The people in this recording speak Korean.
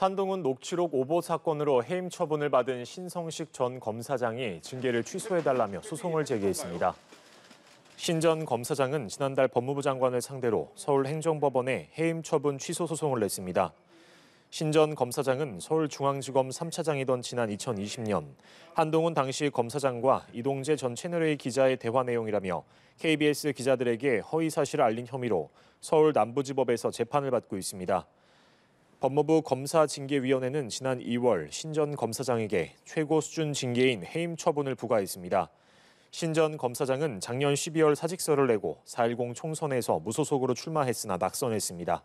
한동훈 녹취록 오보 사건으로 해임 처분을 받은 신성식 전 검사장이 징계를 취소해달라며 소송을 제기했습니다. 신 전 검사장은 지난달 법무부 장관을 상대로 서울행정법원에 해임 처분 취소 소송을 냈습니다. 신 전 검사장은 서울중앙지검 3차장이던 지난 2020년 한동훈 당시 검사장과 이동재 전 채널A 기자의 대화 내용이라며 KBS 기자들에게 허위 사실을 알린 혐의로 서울 남부지법에서 재판을 받고 있습니다. 법무부 검사징계위원회는 지난 2월 신전 검사장에게 최고 수준 징계인 해임 처분을 부과했습니다. 신전 검사장은 작년 12월 사직서를 내고 4.10 총선에서 무소속으로 출마했으나 낙선했습니다.